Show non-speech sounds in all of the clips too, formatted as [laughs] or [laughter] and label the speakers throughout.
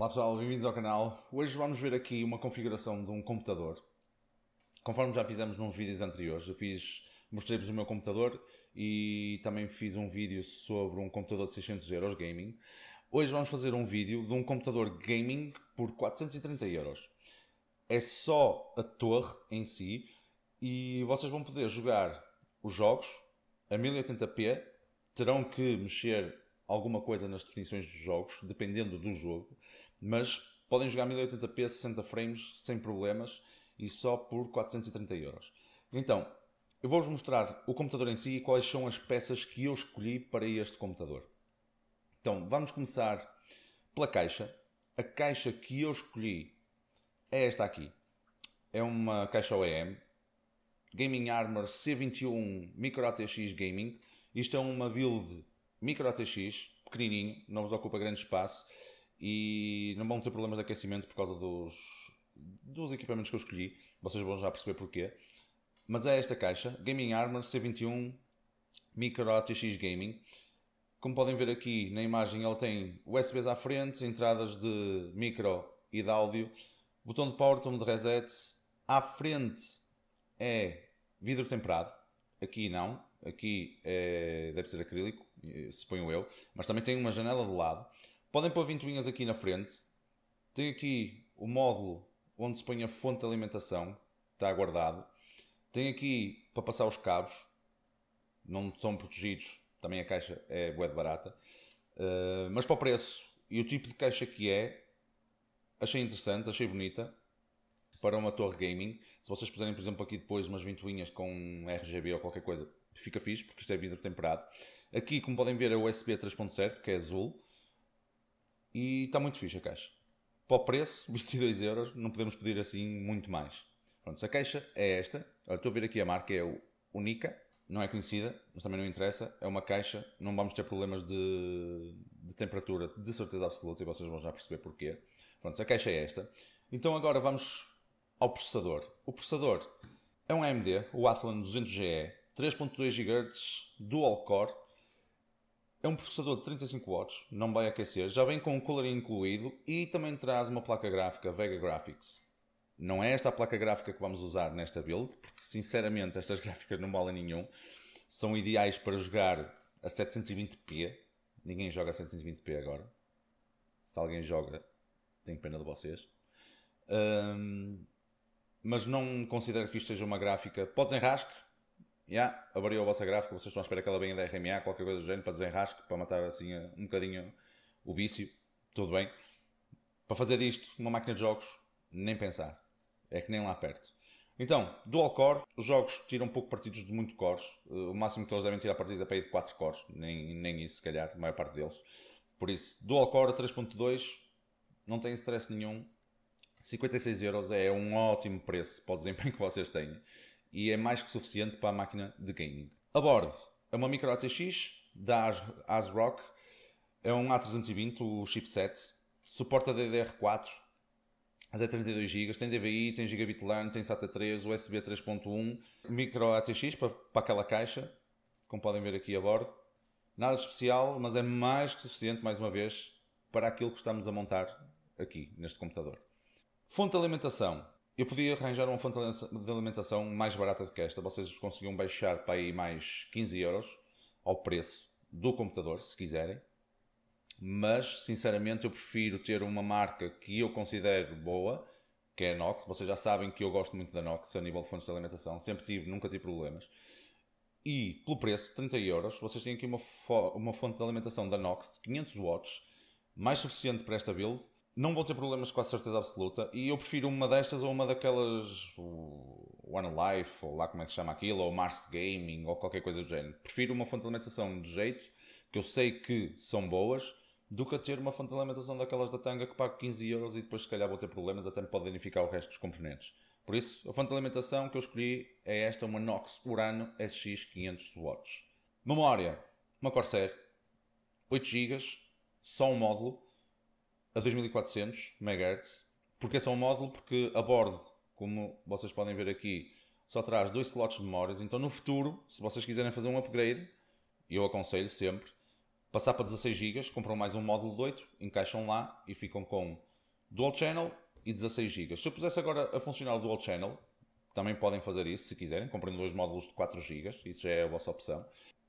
Speaker 1: Olá pessoal, bem-vindos ao canal. Hoje vamos ver aqui uma configuração de um computador. Conforme já fizemos nos vídeos anteriores, eu fiz, mostrei-vos o meu computador e também fiz um vídeo sobre um computador de 600 euros gaming. Hoje vamos fazer um vídeo de um computador gaming por 430 euros. É só a torre em si e vocês vão poder jogar os jogos a 1080p. Terão que mexer alguma coisa nas definições dos jogos, dependendo do jogo, mas podem jogar 1080p, 60 frames, sem problemas e só por 430 euros. Então, eu vou-vos mostrar o computador em si e quais são as peças que eu escolhi para este computador. Então, vamos começar pela caixa. A caixa que eu escolhi é esta aqui. É uma caixa OEM Gaming Armor C21 Micro ATX Gaming. Isto é uma build Micro ATX, pequenininho, não vos ocupa grande espaço e não vão ter problemas de aquecimento por causa dos, dos equipamentos que eu escolhi. Vocês vão já perceber porquê. Mas é esta caixa, Gaming Armor C21 Micro ATX Gaming. Como podem ver aqui na imagem, ele tem USBs à frente, entradas de micro e de áudio, botão de power, botão de reset. À frente é vidro temperado, aqui não, aqui é, deve ser acrílico, eh, suponho eu, mas também tem uma janela do lado. Podem pôr ventoinhas aqui na frente. Tem aqui o módulo onde se põe a fonte de alimentação, está guardado. Tem aqui para passar os cabos, não são protegidos, também a caixa é bué de barata. Uh, mas para o preço e o tipo de caixa que é, achei interessante, achei bonita para uma torre gaming. Se vocês puserem, por exemplo, aqui depois umas ventoinhas com RGB ou qualquer coisa, fica fixe, porque isto é vidro temperado. Aqui, como podem ver, é USB 3.0, que é azul. E está muito fixe a caixa. Para o preço, 22 [laughs] euros, não podemos pedir assim muito mais. Pronto, a caixa é esta. Olha, estou a ver aqui a marca, é o Unica. Não é conhecida, mas também não interessa. É uma caixa, não vamos ter problemas de, de temperatura, de certeza absoluta, e vocês vão já perceber porquê. Pronto, a caixa é esta. Então agora vamos ao processador. O processador é um AMD, o Athlon 200GE, 3.2 GHz, dual core, é um processador de 35 watts, não vai aquecer, já vem com um coloring incluído e também traz uma placa gráfica Vega Graphics. Não é esta a placa gráfica que vamos usar nesta build, porque sinceramente estas [laughs] gráficas não valem nenhum. São ideais para jogar a 720p. Ninguém joga a 720p agora. Se alguém joga, tenho pena de vocês. Um, mas não considero que isto seja uma gráfica. Podes em rasque, yeah, abriu a vossa gráfica, vocês estão à espera que ela venha da RMA, qualquer coisa do género, para desenrasque, para matar assim eh, um bocadinho o vício, tudo bem. Para fazer disto uma máquina de jogos, nem pensar. É que nem lá perto. Então, dual core, os jogos tiram pouco partidos de muito cores. Eh, o máximo que eles devem tirar partidos é para ir de 4 cores. Nem, nem isso, se calhar, a maior parte deles. Por isso, dual core 3.2, não tem stress nenhum. 56 euros é um ótimo preço para o desempenho que vocês têm e é mais que suficiente para a máquina de gaming. A bordo é uma micro ATX da ASRock, é um A320, o chipset, suporta DDR4 até 32 GB, tem DVI, tem Gigabit LAN, tem SATA 3, USB 3.1, micro ATX para, para aquela caixa, como podem ver aqui a bordo. Nada de especial, mas é mais que suficiente, mais uma vez, para aquilo que estamos a montar aqui neste computador. Fonte de alimentação. Eu podia arranjar uma fonte de alimentação mais barata do que esta. Vocês conseguiam baixar para aí mais 15 euros ao preço do computador, se quiserem. Mas, sinceramente, eu prefiro ter uma marca que eu considero boa, que é a Nox. Vocês já sabem que eu gosto muito da Nox a nível de fontes de alimentação. Sempre tive, nunca tive problemas. E, pelo preço, 30 euros, vocês têm aqui uma, fo uma fonte de alimentação da Nox de 500 watts, mais suficiente para esta build não vão ter problemas com a certeza absoluta. E eu prefiro uma destas ou uma daquelas One Life, ou lá como é que chama aquilo, ou Mars Gaming, ou qualquer coisa do género. Prefiro uma fonte de alimentação de jeito, que eu sei que são boas, do que a ter uma fonte de alimentação daquelas da tanga que pago 15 euros e depois se calhar vou ter problemas, até me pode danificar o resto dos componentes. Por isso, a fonte de alimentação que eu escolhi é esta, uma Nox Urano SX500 Watts. Memória, uma Corsair, 8 GB, só um módulo, a 2400 MHz, porque esse é um módulo porque a bordo, como vocês podem ver aqui, só traz dois slots de memórias, então no futuro, se vocês quiserem fazer um upgrade, eu aconselho sempre, passar para 16 GB, compram mais um módulo de 8, encaixam lá e ficam com dual channel e 16 GB. Se eu pusesse agora a funcionar o dual channel, também podem fazer isso se quiserem, comprando dois módulos de 4 GB, isso já é a vossa opção.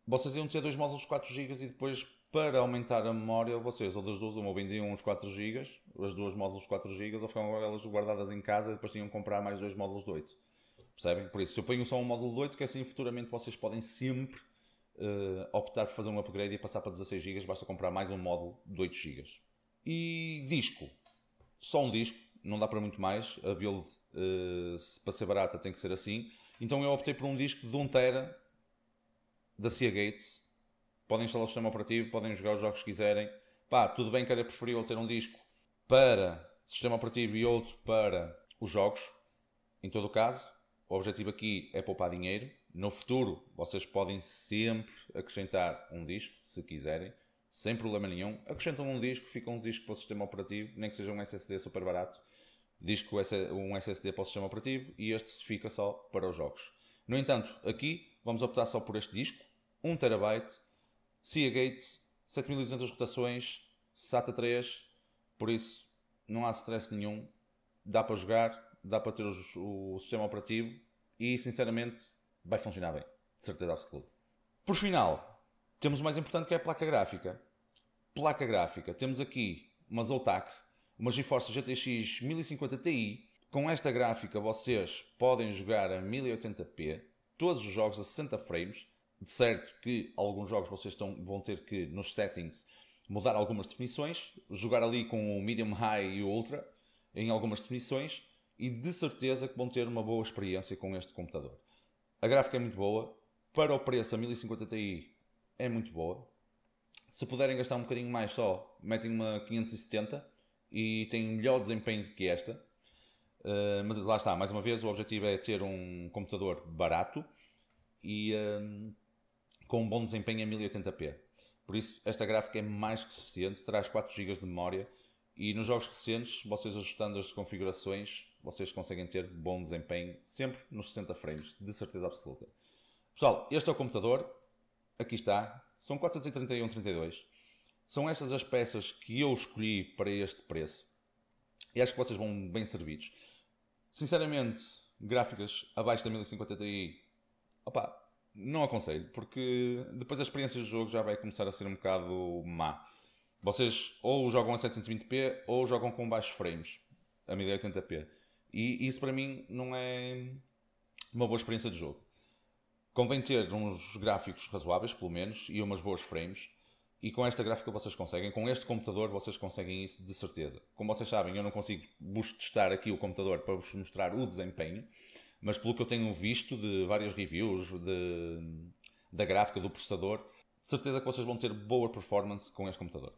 Speaker 1: Vocês iam ter dois módulos de 4 GB e depois para aumentar a memória, vocês ou das duas, uma vendiam uns 4 GB, as duas módulos 4 GB, ou ficavam elas guardadas em casa e depois tinham que comprar mais dois módulos de 8. Percebem? Por isso, se eu ponho só um módulo de 8, que é assim futuramente vocês podem sempre uh, optar por fazer um upgrade e passar para 16 GB, basta comprar mais um módulo de 8 GB. E disco. Só um disco, não dá para muito mais. A build, uh, eh, se para ser barata, tem que ser assim. Então eu optei por um disco de 1 um tera da Seagate podem instalar o sistema operativo, podem jogar os jogos que quiserem. Pá, tudo bem que era preferível ter um disco para sistema operativo e outro para os jogos. Em todo o caso, o objetivo aqui é poupar dinheiro. No futuro, vocês podem sempre acrescentar um disco, se quiserem, sem problema nenhum. Acrescentam um disco, fica um disco para o sistema operativo, nem que seja um SSD super barato. Disco um SSD para o sistema operativo e este fica só para os jogos. No entanto, aqui vamos optar só por este disco, 1 terabyte Cia Gates, 7200 rotações, SATA 3, por isso não há stress nenhum, dá para jogar, dá para ter o sistema operativo e sinceramente vai funcionar bem, de certeza absoluta. Por final, temos o mais importante que é a placa gráfica. Placa gráfica, temos aqui uma Zotac, uma GeForce GTX 1050 Ti. Com esta gráfica vocês podem jogar a 1080p, todos os jogos a 60 frames, de certo que alguns jogos vocês estão, vão ter que, nos settings, mudar algumas definições, jogar ali com o medium, high e o ultra em algumas definições e de certeza que vão ter uma boa experiência com este computador. A gráfica é muito boa, para o preço a 1050 Ti é muito boa. Se puderem gastar um bocadinho mais só, metem uma 570 e tem melhor desempenho que esta. Uh, mas lá está, mais uma vez, o objetivo é ter um computador barato e, ehm, com um bom desempenho em 1080p. Por isso, esta gráfica é mais que suficiente, traz 4 GB de memória e nos jogos recentes, vocês ajustando as configurações, vocês conseguem ter bom desempenho sempre nos 60 frames, de certeza absoluta. Pessoal, este é o computador, aqui está, são 431,32. São estas as peças que eu escolhi para este preço e acho que vocês vão bem servidos. Sinceramente, gráficas abaixo da 1050 Ti, opa, não aconselho, porque depois a experiência de jogo já vai começar a ser um bocado má. Vocês ou jogam a 720p ou jogam com baixos frames, a 1080p. É e isso para mim não é uma boa experiência de jogo. Convém ter uns gráficos razoáveis, pelo menos, e umas boas frames. E com esta gráfica vocês conseguem, com este computador vocês conseguem isso de certeza. Como vocês sabem, eu não consigo vos testar aqui o computador para vos mostrar o desempenho, mas pelo que eu tenho visto de vários reviews de, da gráfica do processador, de certeza que vocês vão ter boa performance com este computador.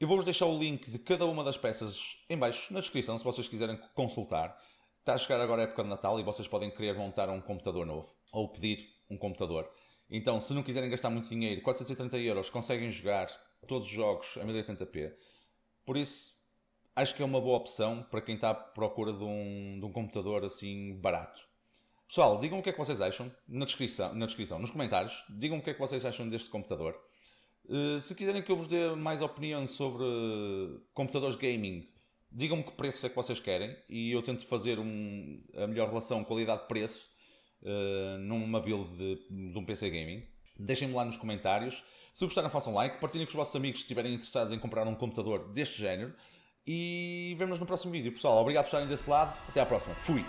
Speaker 1: Eu vou-vos deixar o link de cada uma das peças em baixo na descrição, se vocês quiserem consultar. Está a chegar agora a época de Natal e vocês podem querer montar um computador novo ou pedir um computador. Então, se não quiserem gastar muito dinheiro, 430 euros conseguem jogar todos os jogos a 1080p. Por isso, acho que é uma boa opção para quem está à procura de um, de um computador assim barato. Pessoal, digam o que é que vocês acham na descrição, na descrição, nos comentários. Digam o que é que vocês acham deste computador. Eh, se quiserem que eu vos dê mais opinião sobre computadores gaming, digam-me que preço é que vocês querem e eu tento fazer um, a melhor relação qualidade-preço eh, numa build de, de, um PC gaming. Deixem-me lá nos comentários. Se gostaram, façam like. Partilhem com os vossos amigos se estiverem interessados em comprar um computador deste género. E vemos-nos no próximo vídeo. Pessoal, obrigado por estarem desse lado. Até à próxima. Fui!